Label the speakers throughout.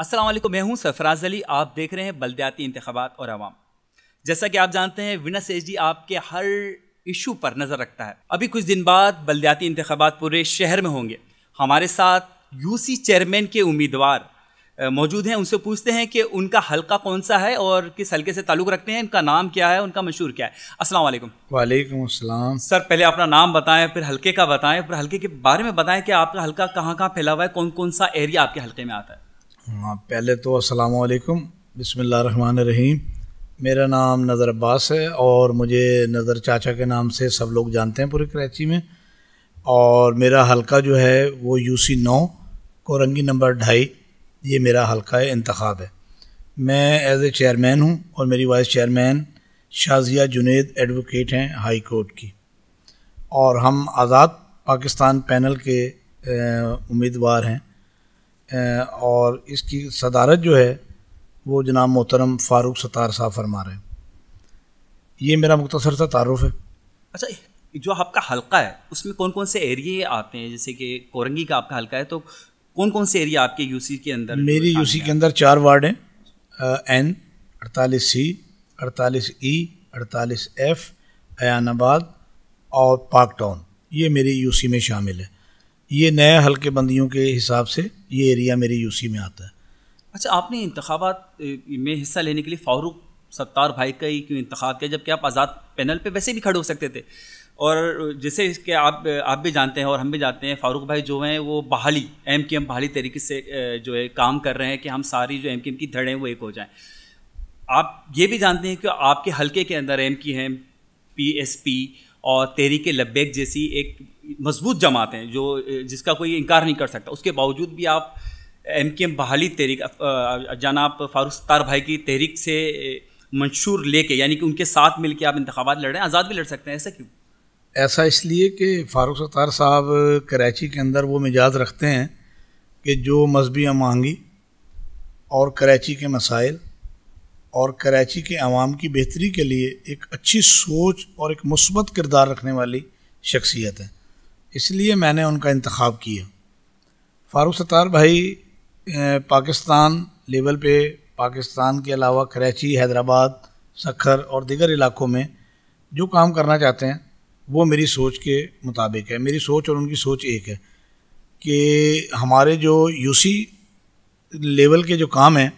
Speaker 1: असलम मैं हूं सरफराज अली आप देख रहे हैं बलद्याती इंतबात और आवाम जैसा कि आप जानते हैं विनस एच आपके हर इशू पर नज़र रखता है अभी कुछ दिन बाद बलद्याती इंतबात पूरे शहर में होंगे हमारे साथ यूसी चेयरमैन के उम्मीदवार मौजूद हैं उनसे पूछते हैं कि उनका हल्का कौन सा है और किस हल्के से ताल्लुक़ रखते हैं उनका नाम क्या है उनका मशहूर क्या है अस्सलाम वालेकुम
Speaker 2: वालेकुम अस्सलाम
Speaker 1: सर पहले अपना नाम बताएं फिर हल्के का बताएं फिर हल्के के बारे में बताएं कि आपका हल्का कहाँ कहाँ फैला हुआ है कौन कौन सा एरिया आपके हल्के में आता है
Speaker 2: हाँ, पहले तो अस्सलाम वालेकुम रहमान रहीम मेरा नाम नज़र अब्बास है और मुझे नज़र चाचा के नाम से सब लोग जानते हैं पूरी कराची में और मेरा हलका जो है वो यू सी नौ कोरंगी नंबर ढाई ये मेरा हलका इंतखब है मैं एज़ ए चेयरमैन हूँ और मेरी vice chairman Shazia Junaid advocate हैं हाई कोर्ट की और हम आज़ाद पाकिस्तान पैनल के उम्मीदवार हैं और इसकी सदारत जो है वो जनाब मोहतरम फ़ारूक सतार साहब फरमा रहे हैं ये मेरा मुख्तसर सा तारुफ है
Speaker 1: अच्छा जो आपका हल्का है उसमें कौन कौन से एरिए आते हैं जैसे कि कोरंगी का आपका हल्का है तो कौन कौन से एरिया आपके यूसी के अंदर मेरी
Speaker 2: यूसी के अंदर चार वार्ड हैं एन अड़तालीस सी अड़तालीस ई e, अड़तालीस एफ अयानाबाद और पाक टाउन ये मेरी यूसी में शामिल है ये नए हल्के बंदियों के हिसाब से ये एरिया मेरे यूसी में आता है
Speaker 1: अच्छा आपने इंतबात में हिस्सा लेने के लिए फारूक सत्तार भाई का ही क्यों इंतखा किया जबकि आप आज़ाद पैनल पे वैसे भी खड़े हो सकते थे और जैसे इसके आप आप भी जानते हैं और हम भी जानते हैं फारूक भाई जो हैं वो बहाली एम के एम बहाली तरीके से जो है काम कर रहे हैं कि हम सारी जो एम के एम की धड़ें वो एक हो जाएं आप ये भी जानते हैं कि आपके हल्के के अंदर एम की एम पी एस पी और तहरीक लब्बेक जैसी एक मजबूत जमातें जो जिसका कोई इनकार नहीं कर सकता उसके बावजूद भी आप एम के एम बहाली तहरीक जनाब फारूक सत्तार भाई की तहरीक से मंशूर लेके यानी कि उनके साथ मिल के आप इंतबात लड़ रहे हैं आज़ाद भी लड़ सकते हैं ऐसा क्यों
Speaker 2: ऐसा इसलिए कि फारूक सत्तार साहब कराची के अंदर वो मिजाज रखते हैं कि जो मजहबी आमांगी और कराची के मसाइल और कराची के आवाम की बेहतरी के लिए एक अच्छी सोच और एक मुस्बत किरदार रखने वाली शख्सियत है इसलिए मैंने उनका इंतखब किया फारूक सत्तार भाई पाकिस्तान लेवल पे पाकिस्तान के अलावा कराची हैदराबाद सखर और दीगर इलाकों में जो काम करना चाहते हैं वो मेरी सोच के मुताबिक है मेरी सोच और उनकी सोच एक है कि हमारे जो यूसी लेवल के जो काम हैं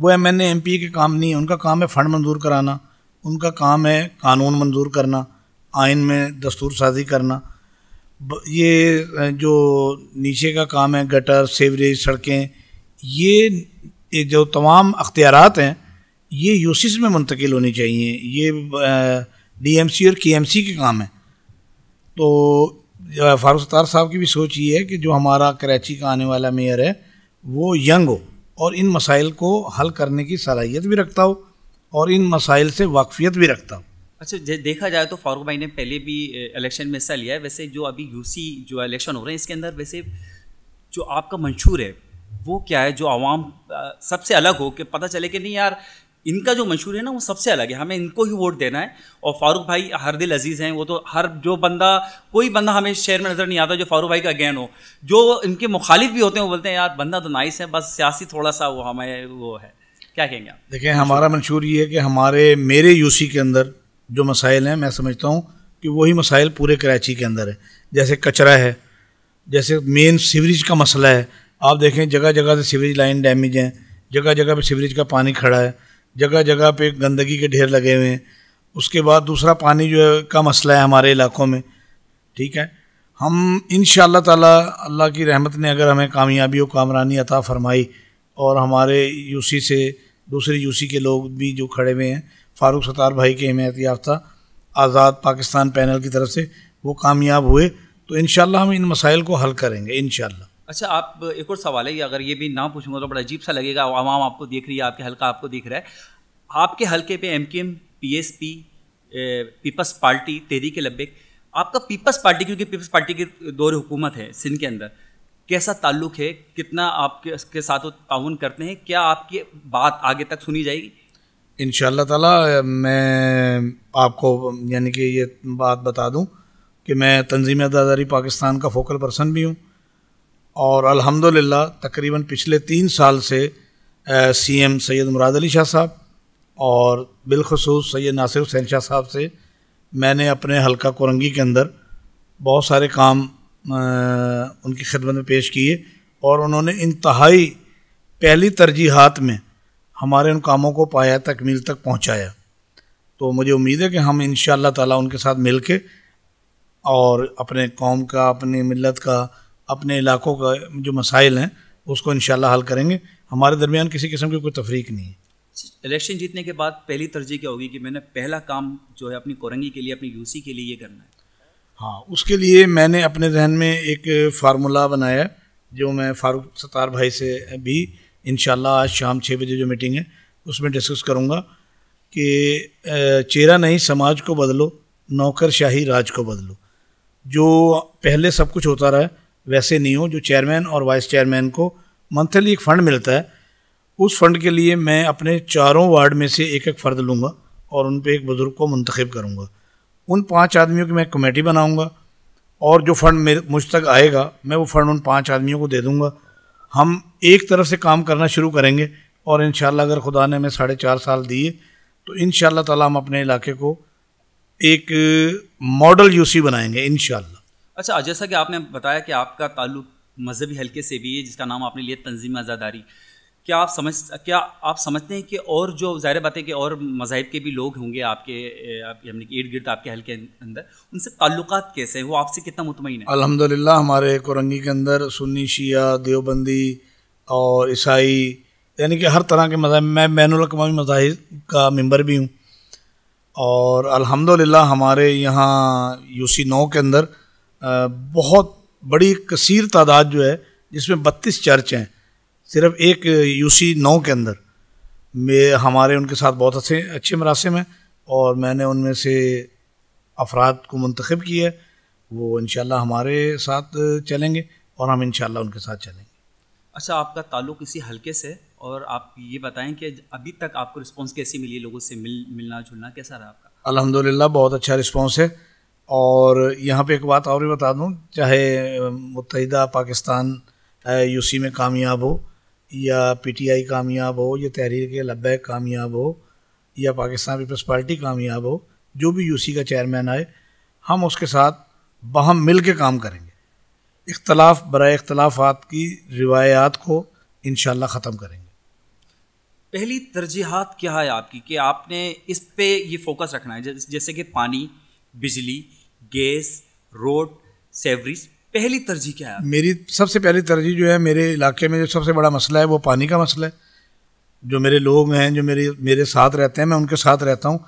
Speaker 2: वो एम एन एम पी के काम नहीं है उनका काम है फ़ंड मंजूर कराना उनका काम है कानून मंजूर करना आइन में दस्तूर साजी करना ये जो नीचे का काम है गटर सेवरेज सड़कें ये जो तमाम अख्तियार हैं ये यूसिस में मुंतकिल होनी चाहिए ये डीएमसी और केएमसी के काम हैं तो फारूक सत्तार साहब की भी सोच ये है कि जो हमारा कराची का आने वाला मेयर है वो यंग हो और इन मसाइल को हल करने की सलाहियत भी रखता हो और इन मसाइल से वाकफियत भी रखता हो
Speaker 1: अच्छा देखा जाए तो फारूक भाई ने पहले भी इलेक्शन में हिस्सा लिया है वैसे जो अभी यूसी जो इलेक्शन हो रहे हैं इसके अंदर वैसे जो आपका मंशूर है वो क्या है जो आवाम सबसे अलग हो कि पता चले कि नहीं यार इनका जो मशहूर है ना वो सबसे अलग है हमें इनको ही वोट देना है और फारूक भाई हर दिल अजीज़ हैं वो तो हर जो बंदा कोई बंदा हमें शहर में नज़र नहीं आता जो फारूक भाई का गैन हो जो इनके मुखालिफ भी होते हैं वो बोलते हैं यार बंदा तो नाइस है बस सियासी थोड़ा सा वो हमें वो है क्या कहेंगे आप
Speaker 2: देखें हमारा मंशूर ये है कि हमारे मेरे यूसी के अंदर जो मसाइल हैं मैं समझता हूँ कि वही मसाइल पूरे कराची के अंदर है जैसे कचरा है जैसे मेन सीवरेज का मसला है आप देखें जगह जगह से सीवरेज लाइन डैमेज हैं जगह जगह पर सीवरेज का पानी खड़ा है जगह जगह पर गंदगी के ढेर लगे हुए हैं उसके बाद दूसरा पानी जो है का मसला है हमारे इलाकों में ठीक है हम इन ताला अल्लाह की रहमत ने अगर हमें कामयाबी और कामरानी अता फरमाई और हमारे यूसी से दूसरी यूसी के लोग भी जो खड़े हुए हैं फारूक सतार भाई के हिमायत याफ्ता आज़ाद पाकिस्तान पैनल की तरफ से वो कामयाब हुए तो इन हम इन मसाइल को हल करेंगे इन
Speaker 1: अच्छा आप एक और सवाल है अगर ये भी ना पूछूंगा तो बड़ा अजीब सा लगेगा आवाम आपको देख रही है आपके हल्का आपको देख रहा है आपके हल्के पे M K M P S P Peoples Party तेरी के लब्बे आपका पीपल्स पार्टी क्योंकि पीपल्स पार्टी की दौर हुकूमत है सिंध के अंदर कैसा ताल्लुक है कितना आपके के साथ ताउन करते हैं क्या आपकी बात आगे तक सुनी जाएगी
Speaker 2: इन ताला मैं आपको यानी कि ये बात बता दूं कि मैं तंजीम अदादारी पाकिस्तान का फोकल पर्सन भी हूं और अल्हम्दुलिल्लाह तकरीबन पिछले तीन साल से सी एम सैद मुराद अली शाह साहब और बिलखसूस सैद नासिर हुसैन शाह साहब से मैंने अपने हलका कोरंगी के अंदर बहुत सारे काम आ, उनकी खिदमत में पेश किए और उन्होंने इंतहाई पहली तरजीहत में हमारे उन कामों को पाया तकमील तक पहुँचाया तो मुझे उम्मीद है कि हम इन ताला उनके साथ मिल के और अपने कौम का अपनी मिलत का अपने इलाकों का जो मसाइल हैं उसको इन हल करेंगे हमारे दरमियान किसी किस्म की कोई तफरीक नहीं है
Speaker 1: इलेक्शन जीतने के बाद पहली तरजीह क्या होगी कि मैंने पहला काम जो है अपनी कोरंगी के लिए अपनी यूसी के लिए ये करना है हाँ
Speaker 2: उसके लिए मैंने अपने जहन में एक फार्मूला बनाया जो मैं फारूक सतार भाई से भी इन आज शाम छः बजे जो मीटिंग है उसमें डिस्कस करूँगा कि चेहरा नहीं समाज को बदलो नौकरशाही राज को बदलो जो पहले सब कुछ होता रहा है वैसे नहीं हो जो चेयरमैन और वाइस चेयरमैन को मंथली एक फ़ंड मिलता है उस फंड के लिए मैं अपने चारों वार्ड में से एक एक फ़र्द लूँगा और उन पर एक बुज़ुर्ग को मंतखब करूँगा उन पाँच आदमियों की मैं कमेटी बनाऊँगा और जो फ़ंड मुझ तक आएगा मैं वो फ़ंड उन पाँच आदमियों को दे दूँगा हम एक तरफ से काम करना शुरू करेंगे और इन अगर खुदा ने हमें साढ़े चार साल दिए तो इन ताला हम अपने इलाके को एक मॉडल यूसी बनाएंगे इन
Speaker 1: अच्छा जैसा कि आपने बताया कि आपका ताल्लुक मजहबी हल्के से भी है जिसका नाम आपने लिया तंजीम आज़ादारी क्या आप समझ क्या आप समझते हैं कि और जो ज़ाहिर बात है कि और मजाहब के भी लोग होंगे आपके यानी कि इर्द गिर्द आपके हल के अंदर उनसे ताल्लुक कैसे हैं वो आपसे कितना मुतमिन
Speaker 2: है अल्हम्दुलिल्लाह हमारे कुरंगी के अंदर सुन्नी शिया देवबंदी और ईसाई यानी कि हर तरह के मज़ा मैं बैनकमी मजाहब का मेम्बर भी हूँ और अल्हम्दुलिल्लाह हमारे यहाँ यूसी नौ के अंदर बहुत बड़ी कसीर तादाद जो है जिसमें बत्तीस चर्च हैं सिर्फ एक यूसी नौ के अंदर में हमारे उनके साथ बहुत अच्छे अच्छे मरासम हैं और मैंने उनमें से अफराद को मंतखब किया है वो इन हमारे साथ चलेंगे और हम इन उनके साथ चलेंगे
Speaker 1: अच्छा आपका ताल्लुक इसी हल्के से और आप ये बताएं कि अभी तक आपको रिस्पांस कैसी मिली लोगों से मिल मिलना जुलना कैसा रहा आपका
Speaker 2: अल्हम्दुलिल्लाह बहुत अच्छा रिस्पांस है और यहाँ पे एक बात और भी बता दूँ चाहे मुतहदा पाकिस्तान यूसी में कामयाब हो या पीटीआई कामयाब हो या तहरीर के लब्बैक कामयाब हो या पाकिस्तान पीपल्स पार्टी कामयाब हो जो भी यूसी का चेयरमैन आए हम उसके साथ बहम मिल के काम करेंगे इख्तलाफ बरए इख्तलाफात की रिवायात को इन ख़त्म करेंगे
Speaker 1: पहली तरजीहत क्या है आपकी कि आपने इस पे ये फोकस रखना है जैसे कि पानी बिजली गैस रोड सेवरीज पहली तरजीह क्या
Speaker 2: है मेरी सबसे पहली तरजीह जो है मेरे इलाके में जो सबसे बड़ा मसला है वो पानी का मसला है जो मेरे लोग हैं जो मेरे मेरे साथ रहते हैं मैं उनके साथ रहता हूँ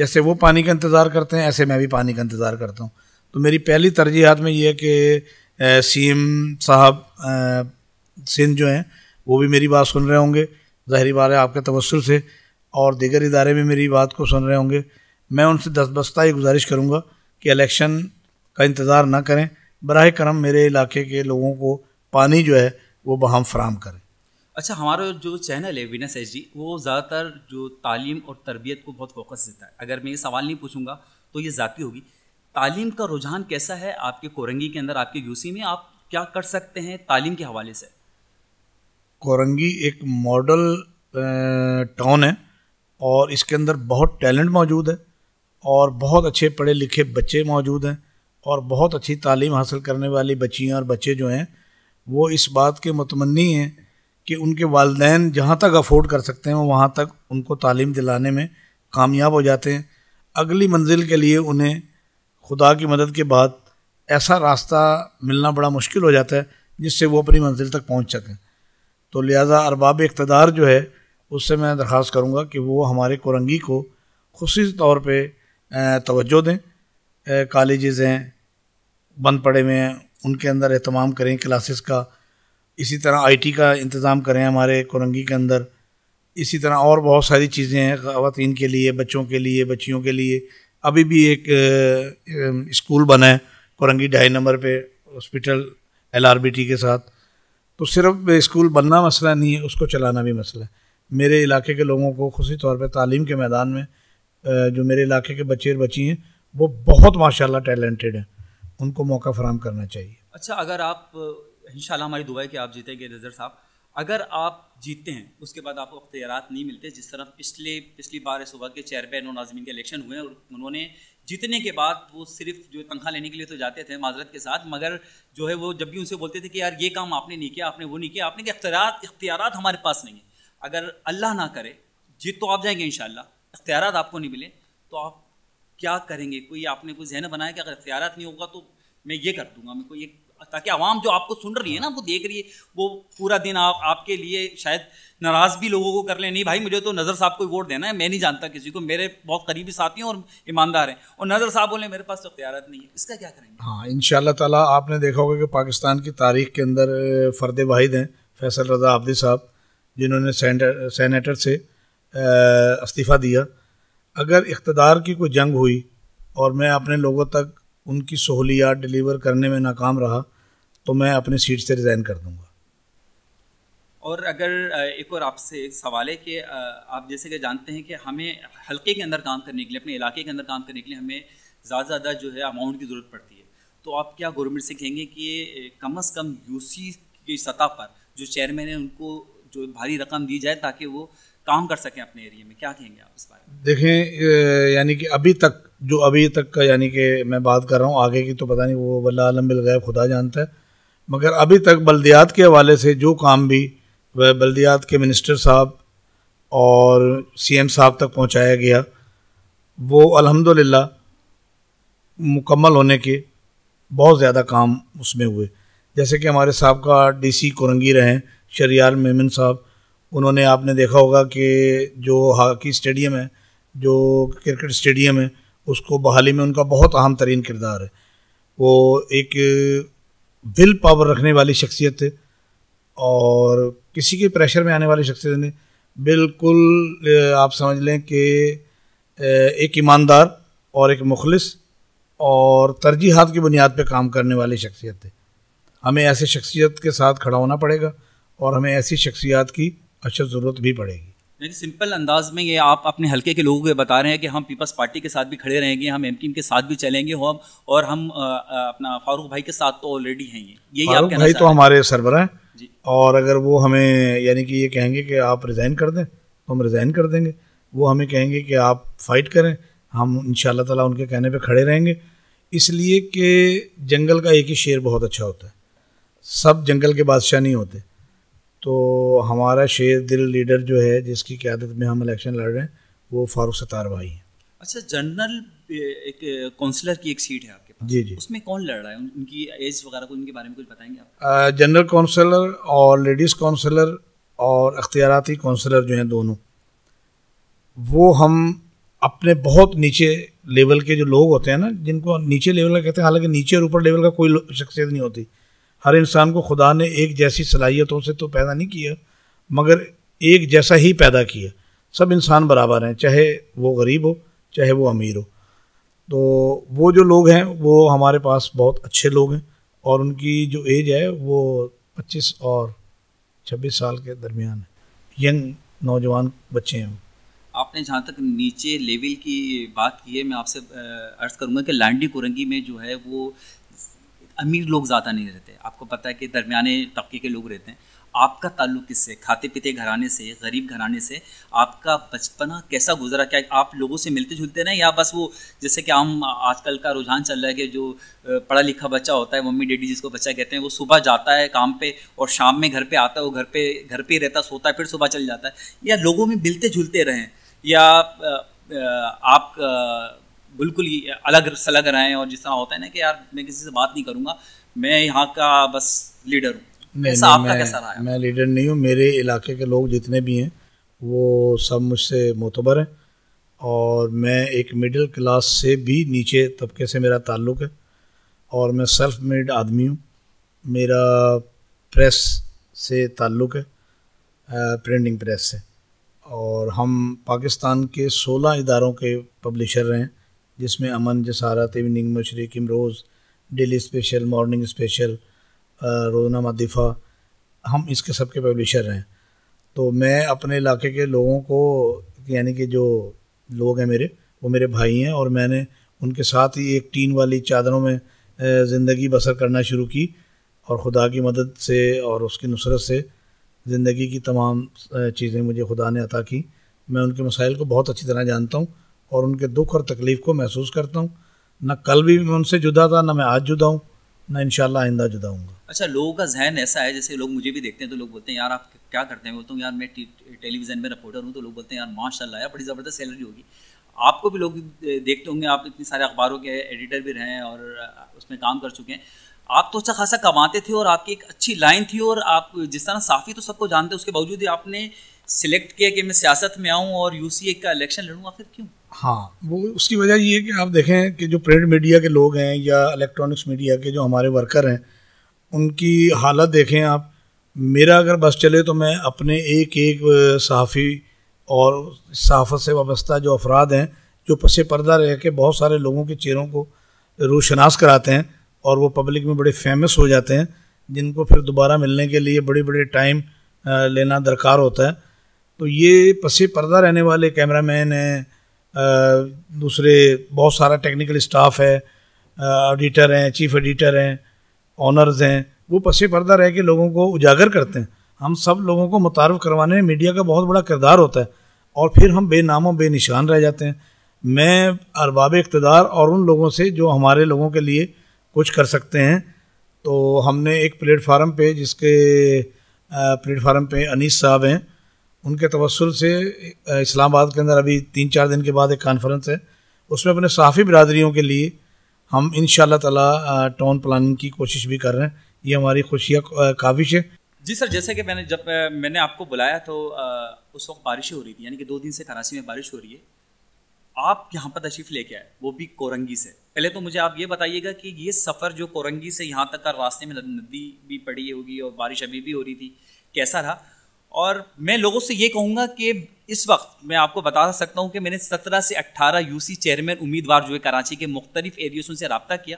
Speaker 2: जैसे वो पानी का इंतज़ार करते हैं ऐसे मैं भी पानी का इंतज़ार करता हूँ तो मेरी पहली तरजीहत में ये है कि सी एम साहब सिंध जो हैं वो भी मेरी बात सुन रहे होंगे ज़ाहरी बार है आपके तवसर से और दीगर इदारे भी मेरी बात को सुन रहे होंगे मैं उनसे दस बस्ता ही गुजारिश करूँगा कि इलेक्शन का इंतज़ार ना करें बर करम मेरे इलाके के लोगों को पानी जो है वो बहम फ्राहम करें
Speaker 1: अच्छा हमारा जो चैनल है विनस एच वो ज़्यादातर जो तालीम और तरबियत को बहुत फोकस देता है अगर मैं ये सवाल नहीं पूछूंगा तो ये ज़ाती होगी तालीम का रुझान कैसा है आपके कोरंगी के अंदर आपके यूसी में आप क्या कर सकते हैं तालीम के हवाले से
Speaker 2: कोरंगी एक मॉडल टाउन है और इसके अंदर बहुत टैलेंट मौजूद है और बहुत अच्छे पढ़े लिखे बच्चे मौजूद हैं और बहुत अच्छी तालीम हासिल करने वाली बच्चियाँ और बच्चे जो हैं वो इस बात के मतमनी हैं कि उनके वालदेन जहाँ तक अफोर्ड कर सकते हैं वहाँ तक उनको तालीम दिलाने में कामयाब हो जाते हैं अगली मंजिल के लिए उन्हें खुदा की मदद के बाद ऐसा रास्ता मिलना बड़ा मुश्किल हो जाता है जिससे वो अपनी मंजिल तक पहुँच सकें तो लिहाजा अरबाब इकतदार जो है उससे मैं दरख्वास्त करूँगा कि वो हमारे कुरंगी को खुशी तौर पर तोज्जो दें कॉलेज़ हैं बंद पड़े हुए हैं उनके अंदर अहतमाम करें क्लासेस का इसी तरह आईटी का इंतज़ाम करें हमारे कोरंगी के अंदर इसी तरह और बहुत सारी चीज़ें हैं ख़वान के लिए बच्चों के लिए बच्चियों के लिए अभी भी एक स्कूल बना है कोरंगी ढाई नंबर पे हॉस्पिटल एल के साथ तो सिर्फ स्कूल बनना मसला नहीं है उसको चलाना भी मसला है मेरे इलाके के लोगों को खुशी तौर पर तालीम के मैदान में जो मेरे इलाके के बच्चे और बच्ची हैं वो बहुत माशाल्लाह टैलेंटेड हैं उनको मौका फराम करना चाहिए
Speaker 1: अच्छा अगर आप इन हमारी दुआ है कि आप जीतेंगे नज़र साहब अगर आप जीतते हैं उसके बाद आपको अख्तियार नहीं मिलते जिस तरह पिछले पिछली बार इस के चेयरमैन और नाजमीन के इलेक्शन हुए और उन्होंने जीतने के बाद वो सिर्फ जो तनख्वाह लेने के लिए तो जाते थे माजरत के साथ मगर जो है वो जब भी उनसे बोलते थे कि यार ये काम आपने नहीं किया आपने वो नहीं किया आपने कि अख्तियार हमारे पास नहीं है अगर अल्लाह ना करे जीत तो आप जाएंगे इन इख्तियार आपको नहीं मिले तो आप क्या करेंगे कोई आपने कोई जहन बनाया कि अगर अख्तियारत नहीं होगा तो मैं ये कर दूंगा मैं कोई एक ताकि आवाम जो आपको सुन रही है ना वो देख रही है वो पूरा दिन आप आपके लिए शायद नाराज़ भी लोगों को कर ले नहीं भाई मुझे तो नज़र साहब को वोट देना है मैं नहीं जानता किसी को मेरे बहुत करीबी साथी हैं और ईमानदार हैं और नज़र साहब बोले मेरे पास तो अख्तियारत नहीं है इसका क्या
Speaker 2: करेंगे हाँ इन ताला आपने देखा होगा कि पाकिस्तान की तारीख के अंदर फ़र्द वाहिद हैं फैसल रजा आबदी साहब जिन्होंने सेनेटर से इस्तीफ़ा दिया अगर इकतदार की कोई जंग हुई और मैं अपने लोगों तक उनकी सहूलियात डिलीवर करने में नाकाम रहा तो मैं अपनी सीट से रिज़ाइन कर दूंगा
Speaker 1: और अगर एक और आपसे सवाल है कि आप जैसे कि जानते हैं कि हमें हल्के के अंदर काम करने के लिए अपने इलाके के अंदर काम करने के लिए हमें ज़्यादा से ज़्यादा जो है अमाउंट की ज़रूरत पड़ती है तो आप क्या गवर्नमेंट से कहेंगे कि कम अज़ कम यूसी की सतह पर जो चेयरमैन है उनको जो भारी रकम दी जाए ताकि वो काम कर सकें अपने एरिया में क्या कहेंगे आप इस
Speaker 2: बारे में देखें यानी कि अभी तक जो अभी तक का यानी कि मैं बात कर रहा हूँ आगे की तो पता नहीं वो बल्ला आलम बिल गए खुदा जानता है मगर अभी तक बल्दियात के हवाले से जो काम भी वह बल्दियात के मिनिस्टर साहब और सीएम साहब तक पहुंचाया गया वो अल्हम्दुलिल्लाह मुकम्मल होने के बहुत ज़्यादा काम उसमें हुए जैसे कि हमारे साहब का डीसी कुरंगी रहे शरियाल मेमिन साहब उन्होंने आपने देखा होगा कि जो हॉकी स्टेडियम है जो क्रिकेट स्टेडियम है उसको बहाली में उनका बहुत अहम तरीन किरदार है वो एक विल पावर रखने वाली शख्सियत थे और किसी के प्रेशर में आने वाली शख्सियत ने बिल्कुल आप समझ लें कि एक ईमानदार और एक मुखलिस और तरजीहत की बुनियाद पर काम करने वाली शख्सियत थे हमें ऐसी शख्सियत के साथ खड़ा होना पड़ेगा और हमें ऐसी शख्सियात की अच्छा ज़रूरत भी पड़ेगी
Speaker 1: लेकिन सिंपल अंदाज में ये आप अपने हलके के लोगों को बता रहे हैं कि हम पीपल्स पार्टी के साथ भी खड़े रहेंगे हम एम के साथ भी चलेंगे हम और हम आ, अपना फारूक भाई के साथ तो ऑलरेडी हैं ये यही आप भाई तो
Speaker 2: हमारे सरबरा हैं और अगर वो हमें यानी कि ये कहेंगे कि आप रिज़ाइन कर दें तो हम रिज़ाइन कर देंगे वो हमें कहेंगे कि आप फाइट करें हम इन ताला उनके कहने पर खड़े रहेंगे इसलिए कि जंगल का एक ही शेर बहुत अच्छा होता है सब जंगल के बादशाह नहीं होते तो हमारा शेर दिल लीडर जो है जिसकी क्यादत में हम इलेक्शन लड़ रहे हैं वो फारूक सतार भाई हैं अच्छा
Speaker 1: जनरल एक काउंसलर की एक सीट है आपके पास जी जी उसमें कौन लड़ रहा है उनकी एज वगैरह को उनके बारे में कुछ बताएंगे
Speaker 2: आप जनरल काउंसलर और लेडीज़ काउंसलर और अख्तियारती काउंसलर जो हैं दोनों वो हम अपने बहुत नीचे लेवल के जो लोग होते हैं ना जिनको नीचे लेवल का कहते हैं हालांकि नीचे और ऊपर लेवल का कोई शख्सियत नहीं होती हर इंसान को खुदा ने एक जैसी सलाहियतों से तो पैदा नहीं किया मगर एक जैसा ही पैदा किया सब इंसान बराबर हैं चाहे वो गरीब हो चाहे वो अमीर हो तो वो जो लोग हैं वो हमारे पास बहुत अच्छे लोग हैं और उनकी जो एज है वो 25 और 26 साल के दरमियान है यंग नौजवान बच्चे हैं
Speaker 1: आपने जहाँ तक नीचे लेवल की बात की है मैं आपसे अर्ज़ करूँगा कि लैंडी कुरंगी में जो है वो अमीर लोग ज़्यादा नहीं रहते आपको पता है कि दरमियाने तबके के लोग रहते हैं आपका ताल्लुक किससे खाते पीते घराने से गरीब घराने से आपका बचपना कैसा गुजरा क्या आप लोगों से मिलते जुलते ना या बस वो जैसे कि हम आजकल का रुझान चल रहा है कि जो पढ़ा लिखा बच्चा होता है मम्मी डैडी जिसको बच्चा कहते हैं वो सुबह जाता है काम पे और शाम में घर पे आता है वो घर पे घर पे रहता सोता है फिर सुबह चल जाता है या लोगों में मिलते जुलते रहें या आप बिल्कुल ही अलग सलग रहे हैं और जिस तरह होता है ना कि यार मैं किसी से बात नहीं करूँगा मैं यहाँ का बस लीडर
Speaker 2: हूँ ऐसा आपका कैसा रहा है मैं लीडर नहीं हूँ मेरे इलाके के लोग जितने भी हैं वो सब मुझसे मोतबर हैं और मैं एक मिडिल क्लास से भी नीचे तबके से मेरा ताल्लुक़ है और मैं सेल्फ मेड आदमी हूँ मेरा प्रेस से ताल्लुक़ है प्रिंटिंग प्रेस से और हम पाकिस्तान के 16 इदारों के पब्लिशर रहे हैं जिसमें Aman Jasarat evening Mashriq Imroz daily special morning special रोज़नामा दिफ़ा हम इसके सब के पब्लिशर हैं तो मैं अपने इलाके के लोगों को यानी कि जो लोग हैं मेरे वो मेरे भाई हैं और मैंने उनके साथ ही एक टीन वाली चादरों में ज़िंदगी बसर करना शुरू की और खुदा की मदद से और उसकी नुसरत से ज़िंदगी की तमाम चीज़ें मुझे खुदा ने अता की मैं उनके मसाइल को बहुत अच्छी तरह जानता हूँ और उनके दुख और तकलीफ़ को महसूस करता हूँ ना कल भी मैं उनसे जुदा था ना मैं आज जुदा हूँ ना इनशाला आइंदा जुदा हूँ
Speaker 1: अच्छा लोगों का जहन ऐसा है जैसे लोग मुझे भी देखते हैं तो लोग बोलते हैं यार आप क्या करते हैं बोलते हैं यार मैं टेलीविज़न में रिपोर्टर हूँ तो लोग बोलते हैं यार माशाल्लाह यार बड़ी ज़बरदस्त सैलरी होगी आपको भी लोग देखते होंगे आप इतने सारे अखबारों के एडिटर भी रहे हैं और उसमें काम कर चुके हैं आप तो अच्छा खासा कमाते थे और आपकी एक अच्छी लाइन थी और आप जिस तरह साफ़ी तो सबको जानते हैं उसके बावजूद आपने सिलेक्ट किया कि मैं सियासत में आऊँ और यू का इलेक्शन लड़ूँ आखिर क्यों
Speaker 2: हाँ वो उसकी वजह ये है कि आप देखें कि जो प्रिंट मीडिया के लोग हैं या इलेक्ट्रॉनिक्स मीडिया के जो हमारे वर्कर हैं उनकी हालत देखें आप मेरा अगर बस चले तो मैं अपने एक एक सहाफ़ी और सहाफ़त से वाबस्ता जो अफराद हैं जो पसे पर्दा रह के बहुत सारे लोगों के चेहरों को रोशनास कराते हैं और वो पब्लिक में बड़े फेमस हो जाते हैं जिनको फिर दोबारा मिलने के लिए बड़े बड़े टाइम लेना दरकार होता है तो ये पसे पर्दा रहने वाले कैमरामैन हैं दूसरे बहुत सारा टेक्निकल स्टाफ है ऑडिटर हैं चीफ एडिटर हैं ऑनर्स हैं वो पसे पर्दा रह के लोगों को उजागर करते हैं हम सब लोगों को मुतारफ़ करवाने में मीडिया का बहुत बड़ा किरदार होता है और फिर हम बेनामों बेनिशान रह जाते हैं मैं अरबाब इकतदार और उन लोगों से जो हमारे लोगों के लिए कुछ कर सकते हैं तो हमने एक प्लेटफार्म पे जिसके प्लेटफार्म पे अनीस साहब हैं उनके तवसल से इस्लामाबाद के अंदर अभी तीन चार दिन के बाद एक कॉन्फ्रेंस है उसमें अपने साफ़ी बरदरीों के लिए हम इन तला टाउन प्लानिंग की कोशिश भी कर रहे हैं ये हमारी खुशिया काविश है
Speaker 1: जी सर जैसे कि मैंने जब मैंने आपको बुलाया तो उस वक्त बारिश हो रही थी यानी कि दो दिन से कराची में बारिश हो रही है आप यहाँ पर तशरीफ़ लेके आए वो भी कोरंगी से पहले तो मुझे आप ये बताइएगा कि ये सफ़र जो कोरंगी से यहाँ तक का रास्ते में नदी भी पड़ी होगी और बारिश अभी भी हो रही थी कैसा रहा और मैं लोगों से ये कहूँगा कि इस वक्त मैं आपको बता सकता हूँ कि मैंने 17 से 18 यूसी चेयरमैन उम्मीदवार जो है कराची के मुख्तलिफ एरियोज से रबता किया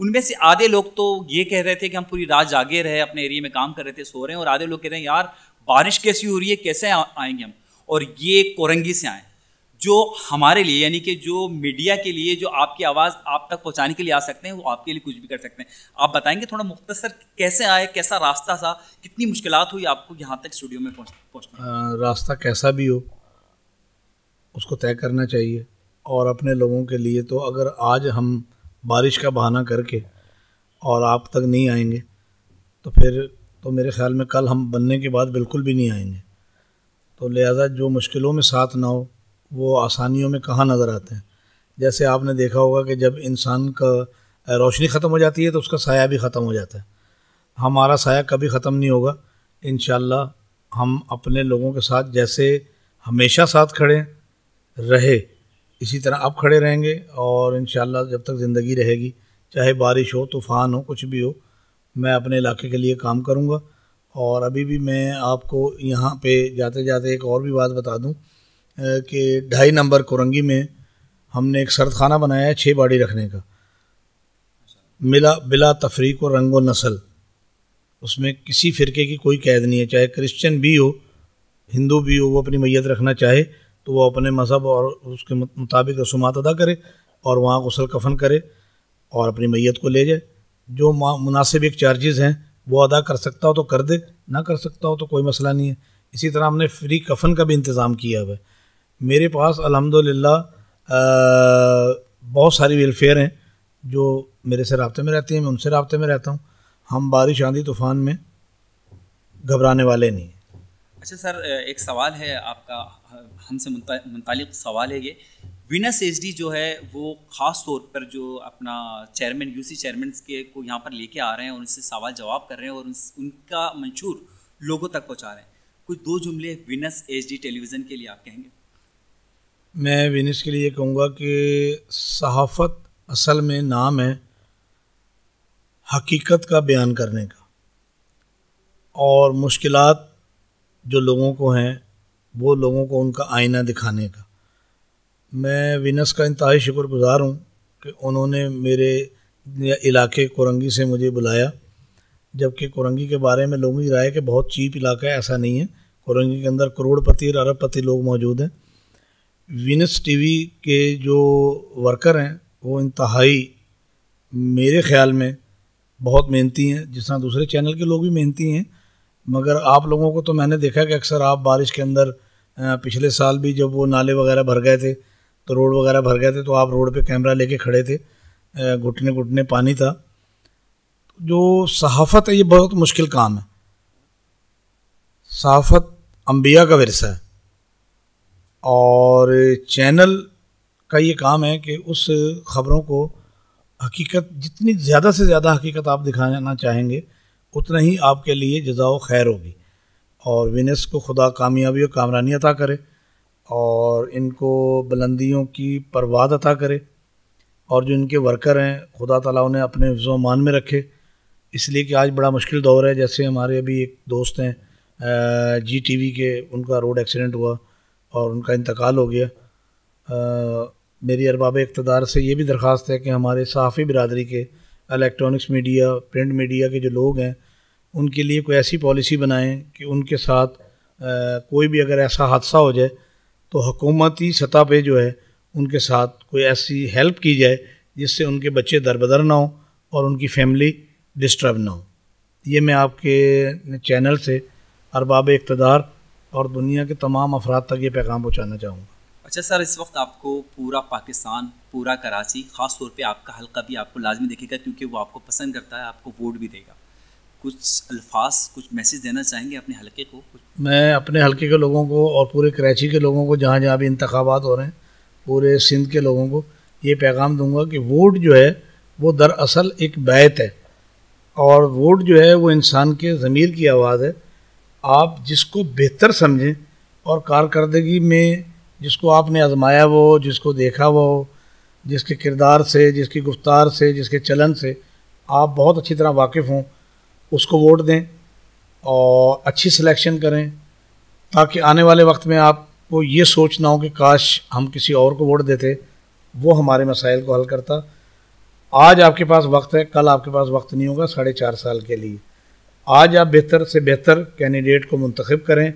Speaker 1: उनमें से आधे लोग तो ये कह रहे थे कि हम पूरी रात जागे रहे अपने एरिए में काम कर रहे थे सो रहे हैं और आधे लोग कह रहे हैं यार बारिश कैसी हो रही है कैसे आएंगे हम और ये कोरंगी से आएँ जो हमारे लिए यानी कि जो मीडिया के लिए जो आपकी आवाज़ आप तक पहुंचाने के लिए आ सकते हैं वो आपके लिए कुछ भी कर सकते हैं आप बताएंगे थोड़ा मुख्तसर कैसे आए कैसा रास्ता था कितनी मुश्किल हुई आपको यहाँ तक स्टूडियो में पहुँच पहुँचना
Speaker 2: हाँ, रास्ता कैसा भी हो उसको तय करना चाहिए और अपने लोगों के लिए तो अगर आज हम बारिश का बहाना करके और आप तक नहीं आएंगे तो फिर तो मेरे ख्याल में कल हम बनने के बाद बिल्कुल भी नहीं आएंगे तो लिहाजा जो मुश्किलों में साथ ना हो वो आसानियों में कहाँ नज़र आते हैं जैसे आपने देखा होगा कि जब इंसान का रोशनी ख़त्म हो जाती है तो उसका साया भी ख़त्म हो जाता है हमारा साया कभी ख़त्म नहीं होगा इन हम अपने लोगों के साथ जैसे हमेशा साथ खड़े रहे इसी तरह आप खड़े रहेंगे और इन जब तक ज़िंदगी रहेगी चाहे बारिश हो तूफ़ान हो कुछ भी हो मैं अपने इलाके के लिए काम करूँगा और अभी भी मैं आपको यहाँ पे जाते जाते एक और भी बात बता दूँ के ढाई नंबर कोरंगी में हमने एक सर्द खाना बनाया है छः बाड़ी रखने का मिला बिला तफरीक और रंग व उसमें किसी फ़िरके की कोई कैद नहीं है चाहे क्रिश्चियन भी हो हिंदू भी हो वो अपनी मैयत रखना चाहे तो वो अपने मज़हब और उसके मुताबिक रसूमात अदा करे और वहाँ गसल कफन करे और अपनी मैयत को ले जाए जो मुनासिब एक चार्जेस हैं वो अदा कर सकता हो तो कर दे ना कर सकता हो तो कोई मसला नहीं है इसी तरह हमने फ्री कफन का भी इंतज़ाम किया हुआ है मेरे पास अलहमदिल्ला बहुत सारी वेलफेयर हैं जो मेरे से रबते में रहती हैं मैं उनसे रबते में रहता हूँ हम बारिश आंधी तूफ़ान में घबराने वाले नहीं
Speaker 1: अच्छा सर एक सवाल है आपका हमसे मुंतल सवाल है ये विनस एच जो है वो ख़ास तौर पर जो अपना चेयरमैन यूसी चेयरमैन के को यहाँ पर लेके आ रहे हैं और उनसे सवाल जवाब कर रहे हैं और उनका मंशूर लोगों तक पहुँचा रहे हैं कुछ दो जुमले विनस एच टेलीविज़न के लिए आप कहेंगे
Speaker 2: मैं विनिश के लिए कहूँगा कि सहाफ़त असल में नाम है हकीकत का बयान करने का और मुश्किल जो लोगों को हैं वो लोगों को उनका आईना दिखाने का मैं विनस का इंतहाई शुक्रगुज़ार हूँ कि उन्होंने मेरे इलाके कोरंगी से मुझे बुलाया जबकि कोरंगी के बारे में लोगों की राय कि बहुत चीप इलाका है ऐसा नहीं है कोरंगी के अंदर करोड़पति और अरबपति लोग मौजूद हैं वीनस टीवी के जो वर्कर हैं वो इंतहाई मेरे ख्याल में बहुत मेहनती हैं जिस तरह दूसरे चैनल के लोग भी मेहनती हैं मगर आप लोगों को तो मैंने देखा कि अक्सर आप बारिश के अंदर पिछले साल भी जब वो नाले वगैरह भर गए थे तो रोड वगैरह भर गए थे तो आप रोड पे कैमरा लेके खड़े थे घुटने घुटने पानी था जो सहाफ़त है ये बहुत मुश्किल काम है सहाफ़त अम्बिया का वरसा है और चैनल का ये काम है कि उस ख़बरों को हकीकत जितनी ज़्यादा से ज़्यादा हकीकत आप दिखाना चाहेंगे उतना ही आपके लिए जजाओ खैर होगी और विनस को खुदा कामयाबी और कामरानी अता करे और इनको बुलंदियों की परवाद अता करे और जो इनके वर्कर हैं खुदा ताला उन्हें अपने मान में रखे इसलिए कि आज बड़ा मुश्किल दौर है जैसे हमारे अभी एक दोस्त हैं जी वी के उनका रोड एक्सीडेंट हुआ और उनका इंतकाल हो गया आ, मेरी अरबाब इकतदार से ये भी दरख्वास्त है कि हमारे सहाफ़ी बरदरी के इलेक्ट्रॉनिक्स मीडिया प्रिंट मीडिया के जो लोग हैं उनके लिए कोई ऐसी पॉलिसी बनाएं कि उनके साथ आ, कोई भी अगर ऐसा हादसा हो जाए तो हकूमती सतह पर जो है उनके साथ कोई ऐसी हेल्प की जाए जिससे उनके बच्चे दरबदर ना हों और उनकी फैमिली डिस्टर्ब ना हो ये मैं आपके चैनल से अरबाब इकतदार और दुनिया के तमाम अफराद तक ये पैगाम पहुँचाना चाहूँगा
Speaker 1: अच्छा सर इस वक्त आपको पूरा पाकिस्तान पूरा कराची ख़ास तौर पर आपका हल्का भी आपको लाजमी देखेगा क्योंकि वो आपको पसंद करता है आपको वोट भी देगा कुछ अल्फाज कुछ मैसेज देना चाहेंगे अपने हल्के को
Speaker 2: मैं अपने हल्के के लोगों को और पूरे कराची के लोगों को जहाँ जहाँ भी इंतबात हो रहे हैं पूरे सिंध के लोगों को ये पैगाम दूंगा कि वोट जो है वो दरअसल एक बैत है और वोट जो है वो इंसान के ज़मीर की आवाज़ है आप जिसको बेहतर समझें और कारकर्दगी में जिसको आपने आजमाया वो जिसको देखा वो जिसके किरदार से जिसकी गुफ्तार से जिसके चलन से आप बहुत अच्छी तरह वाकिफ़ हों उसको वोट दें और अच्छी सिलेक्शन करें ताकि आने वाले वक्त में आपको ये सोचना हो कि काश हम किसी और को वोट देते वो हमारे मसाइल को हल करता आज आपके पास वक्त है कल आपके पास वक्त नहीं होगा साढ़े चार साल के लिए आज आप बेहतर से बेहतर कैंडिडेट को मंतखब करें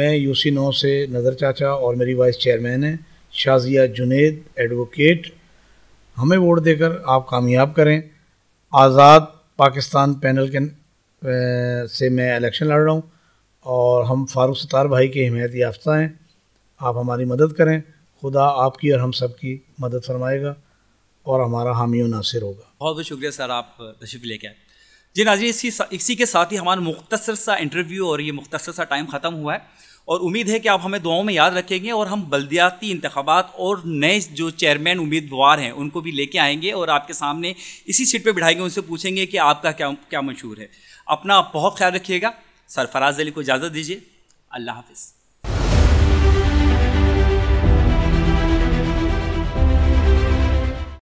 Speaker 2: मैं यूसी नौ से नज़र चाचा और मेरी वाइस चेयरमैन हैं शाजिया जुनेद एडवोकेट हमें वोट देकर आप कामयाब करें आज़ाद पाकिस्तान पैनल के से मैं इलेक्शन लड़ रहा हूँ और हम फारूक सतार भाई के हिमायत याफ्ता हैं आप हमारी मदद करें खुदा आपकी और हम सब की मदद फरमाएगा और हमारा हामी नासिर होगा
Speaker 1: बहुत बहुत शुक्रिया सर आप तशरीफ़ लेके आए जी नाजी इसी इसी के साथ ही हमारा मुख्तसर सा इंटरव्यू और ये मुख्तसर सा टाइम ख़त्म हुआ है और उम्मीद है कि आप हमें दुआओं में याद रखेंगे और हम बल्दियाती इंतबात और नए जो चेयरमैन उम्मीदवार हैं उनको भी लेके आएंगे और आपके सामने इसी सीट पर बिठाएंगे उनसे पूछेंगे कि आपका क्या क्या मशहूर है अपना बहुत ख्याल रखिएगा सरफराज अली को इजाज़त दीजिए अल्लाह हाफिज़